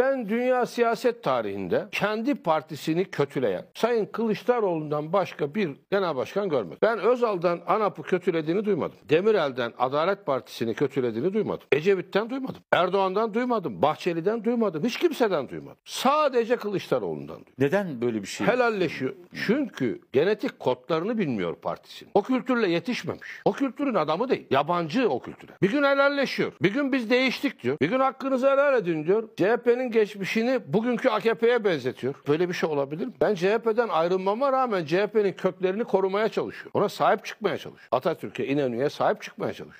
Ben dünya siyaset tarihinde kendi partisini kötüleyen Sayın Kılıçdaroğlu'ndan başka bir genel başkan görmedim. Ben Özal'dan ANAP'ı kötülediğini duymadım. Demirel'den Adalet Partisi'ni kötülediğini duymadım. Ecevit'ten duymadım. Erdoğan'dan duymadım. Bahçeli'den duymadım. Hiç kimseden duymadım. Sadece Kılıçdaroğlu'ndan duydum. Neden böyle bir şey? Helalleşiyor. Çünkü genetik kodlarını bilmiyor partisinin. O kültürle yetişmemiş. O kültürün adamı değil. Yabancı o kültüre. Bir gün helalleşiyor. Bir gün biz değiştik diyor. Bir gün hakkınızı helal edin diyor. CHP'nin geçmişini bugünkü AKP'ye benzetiyor. Böyle bir şey olabilir mi? Ben CHP'den ayrılmama rağmen CHP'nin köklerini korumaya çalışıyor. Ona sahip çıkmaya çalışıyor. Atatürk'e, İnönü'ye sahip çıkmaya çalışıyor.